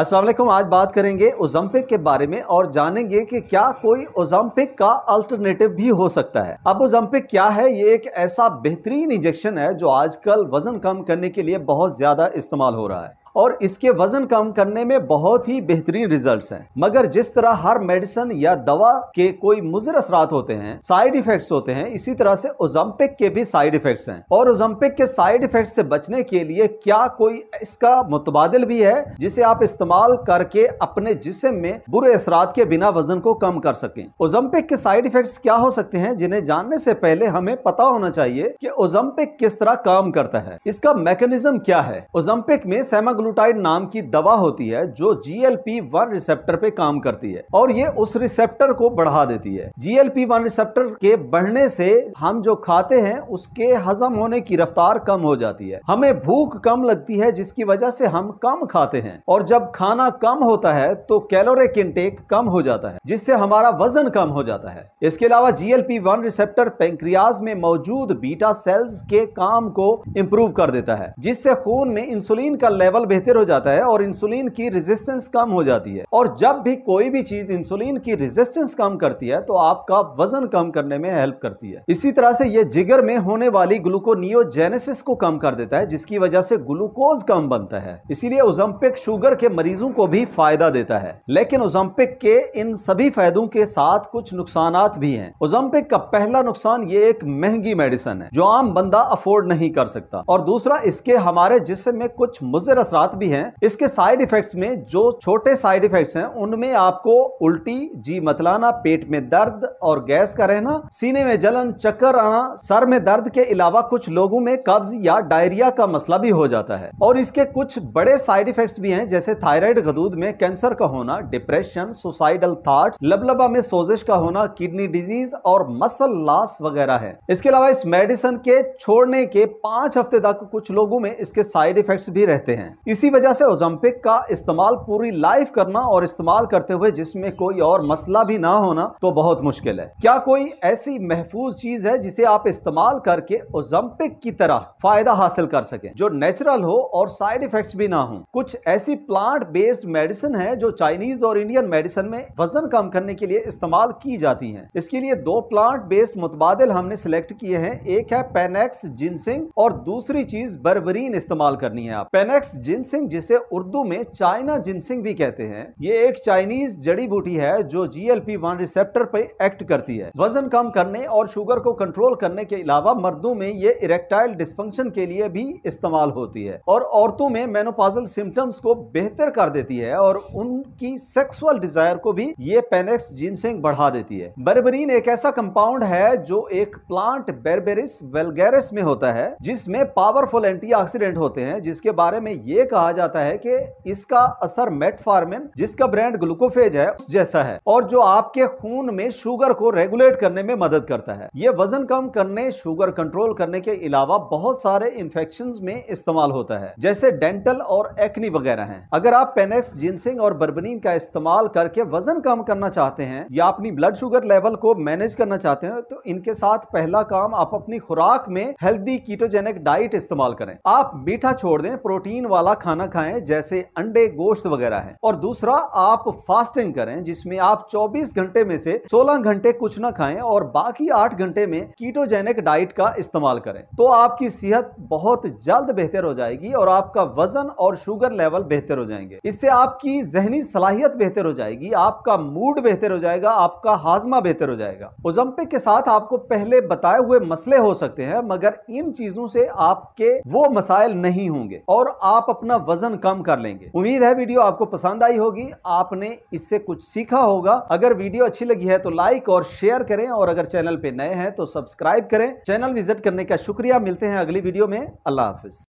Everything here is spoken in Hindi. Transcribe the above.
असलम आज बात करेंगे ओजम्पिक के बारे में और जानेंगे कि क्या कोई ओजम्पिक का अल्टरनेटिव भी हो सकता है अब ओजम्पिक क्या है ये एक ऐसा बेहतरीन इंजेक्शन है जो आजकल वजन कम करने के लिए बहुत ज़्यादा इस्तेमाल हो रहा है और इसके वजन कम करने में बहुत ही बेहतरीन रिजल्ट्स हैं मगर जिस तरह हर मेडिसिन या दवा के कोई मुजर असरात होते हैं साइड इफेक्ट्स होते हैं इसी तरह से ओजम्पिक के भी साइड इफेक्ट्स हैं और ओजम्पिक के साइड इफेक्ट से बचने के लिए क्या कोई इसका मुतबादल भी है जिसे आप इस्तेमाल करके अपने जिसम में बुरे असरात के बिना वजन को कम कर सकें ओजम्पिक के साइड इफेक्ट क्या हो सकते हैं जिन्हें जानने से पहले हमें पता होना चाहिए कि ओजम्पिक किस तरह काम करता है इसका मैकेनिज्म क्या है ओजम्पिक में सेमाग्लो सेमाग्लूटाइड नाम की दवा होती है जो G L P one receptor पे काम करती है और ये उस रिसेप्टर को बढ़ा देती है G L P one receptor के बढ़ने से हम जो खाते हैं उसके हजम होने की रफ्तार कम हो जाती है हमें भूख कम लगती है जिसकी वजह से हम कम खाते हैं और जब खाना कम होता है तो कैलोरिक इंटेक कम हो जाता है जिससे हमारा वजन कम हो जाता है इसके अलावा पी वन रिसेप्टर पेंक्रियाज में मौजूद बीटा सेल्स के काम को इम्प्रूव कर देता है जिससे खून में इंसुलिन का लेवल बेहतर हो जाता है और इंसुलिन की रेजिस्टेंस कम हो जाती है और जब भी कोई भी चीज इंसुलिन की रेजिस्टेंस कम करती है तो आपका वजन कम करने में हेल्प करती है इसी तरह से यह जिगर में होने वाली ग्लूकोनियोजेनेसिस को कम कर देता है जिसकी वजह से ग्लूकोज कम बनता है इसीलिए ओजम्पिक शुगर के मरीजों को भी फायदा देता है लेकिन ओजम्पिक के इन सभी फायदों के साथ कुछ नुकसान भी हैं ओजम्पिक का पहला नुकसान ये एक महंगी मेडिसन है जो आम बंदा अफोर्ड नहीं कर सकता और दूसरा इसके हमारे जिसम में कुछ मुजर असरा बात भी है इसके साइड इफेक्ट्स में जो छोटे साइड इफेक्ट्स हैं उनमें आपको उल्टी जी मतलाना पेट में दर्द और गैस का रहना सीने में जलन चक्कर आना सर में दर्द के अलावा कुछ लोगों में कब्ज या डायरिया का मसला भी हो जाता है और इसके कुछ बड़े साइड इफेक्ट्स भी हैं जैसे थायराइड गदूद में कैंसर का होना डिप्रेशन सुसाइडल था लबलबा में सोजिश का होना किडनी डिजीज और मसल लॉस वगैरह है इसके अलावा इस मेडिसिन के छोड़ने के पांच हफ्ते तक कुछ लोगों में इसके साइड इफेक्ट्स भी रहते हैं इसी वजह से ओजम्पिक का इस्तेमाल पूरी लाइफ करना और इस्तेमाल करते हुए जिसमें कोई और मसला भी ना होना तो बहुत मुश्किल है क्या कोई ऐसी महफूज चीज है जिसे आप इस्तेमाल करके ओजम्पिक की तरह फायदा हासिल कर सके जो नेचुरल हो और साइड इफेक्ट भी ना हो कुछ ऐसी प्लांट बेस्ड मेडिसिन है जो चाइनीज और इंडियन मेडिसिन में वजन कम करने के लिए इस्तेमाल की जाती है इसके लिए दो प्लांट बेस्ड मुतबादल हमने सिलेक्ट किए हैं एक है पेनेक्स जिनसिंग और दूसरी चीज बर्बरीन इस्तेमाल करनी है आप पेनेक्स जिन जिनसिंग जिसे उर्दू में चाइना जिनसिंग भी कहते हैं ये एक चाइनीज जड़ी बूटी है जो जीएलपी वन रिसेप्टर पर एक्ट करती है वजन कम करने और शुगर को कंट्रोल करने के अलावा मर्दों में ये इरेक्टाइल डिस्फंक्शन के लिए भी इस्तेमाल होती है और औरतों में मेनोपाजल सिम्टम्स को बेहतर कर देती है और उनकी सेक्सुअल डिजायर को भी ये पेनेक्स जिनसिंग बढ़ा देती है बर्बरीन एक ऐसा कंपाउंड है जो एक प्लांट बेरबेरिस वेलगेरिस में होता है जिसमें पावरफुल एंटीऑक्सीडेंट होते हैं जिसके बारे में ये कहा जाता है कि इसका असर मेटफार्मिन जिसका ब्रांड ग्लूकोफेज है उस जैसा है और जो आपके खून में शुगर को रेगुलेट करने में मदद करता है ये वजन कम करने शुगर कंट्रोल करने के अलावा बहुत सारे इन्फेक्शन में इस्तेमाल होता है जैसे डेंटल और एक्नी वगैरह है अगर आप पेनेक्स जिनसिंग और बर्बनीन का इस्तेमाल करके वजन कम करना चाहते हैं या अपनी ब्लड शुगर लेवल को मैनेज करना चाहते हैं तो इनके साथ पहला काम आप अपनी खुराक में हेल्दी कीटोजेनिक डाइट इस्तेमाल करें आप मीठा छोड़ दें प्रोटीन वाला हलवा खाना खाएं जैसे अंडे गोश्त वगैरह है और दूसरा आप फास्टिंग करें जिसमें आप 24 घंटे में से 16 घंटे कुछ ना खाएं और बाकी 8 घंटे में कीटोजेनिक डाइट का इस्तेमाल करें तो आपकी सेहत बहुत जल्द बेहतर हो जाएगी और आपका वजन और शुगर लेवल बेहतर हो जाएंगे इससे आपकी जहनी सलाहियत बेहतर हो जाएगी आपका मूड बेहतर हो जाएगा आपका हाजमा बेहतर हो जाएगा ओजम्पिक के साथ आपको पहले बताए हुए मसले हो सकते हैं मगर इन चीजों से आपके वो मसाइल नहीं होंगे और आप अपना वजन कम कर लेंगे उम्मीद है वीडियो आपको पसंद आई होगी आपने इससे कुछ सीखा होगा अगर वीडियो अच्छी लगी है तो लाइक और शेयर करें और अगर चैनल पे नए हैं तो सब्सक्राइब करें चैनल विजिट करने का शुक्रिया मिलते हैं अगली वीडियो में अल्लाह हाफिज